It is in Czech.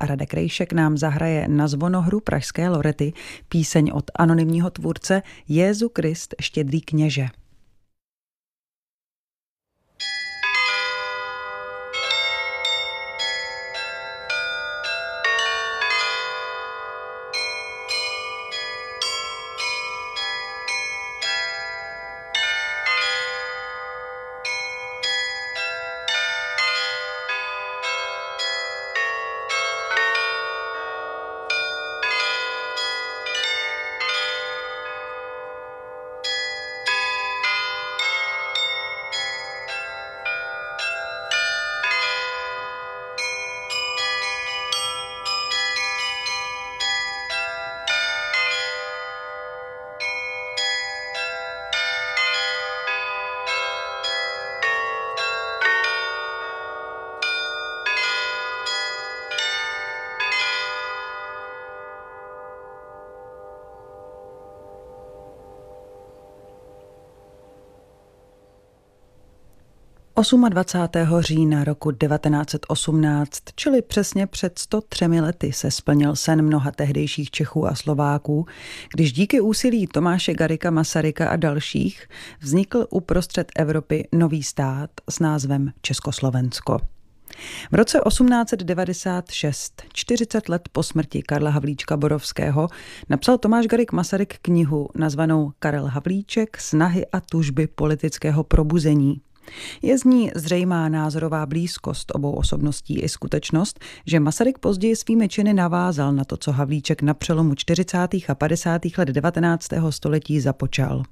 A Radek Rejšek nám zahraje na zvonohru Pražské Lorety píseň od anonymního tvůrce Jezu Krist štědrý kněže. 28. října roku 1918, čili přesně před 103 lety, se splnil sen mnoha tehdejších Čechů a Slováků, když díky úsilí Tomáše Garika Masaryka a dalších vznikl uprostřed Evropy nový stát s názvem Československo. V roce 1896, 40 let po smrti Karla Havlíčka Borovského, napsal Tomáš Garik Masaryk knihu nazvanou Karel Havlíček, snahy a tužby politického probuzení – je z ní zřejmá názorová blízkost obou osobností i skutečnost, že Masaryk později svými činy navázal na to, co Havlíček na přelomu 40. a 50. let 19. století započal.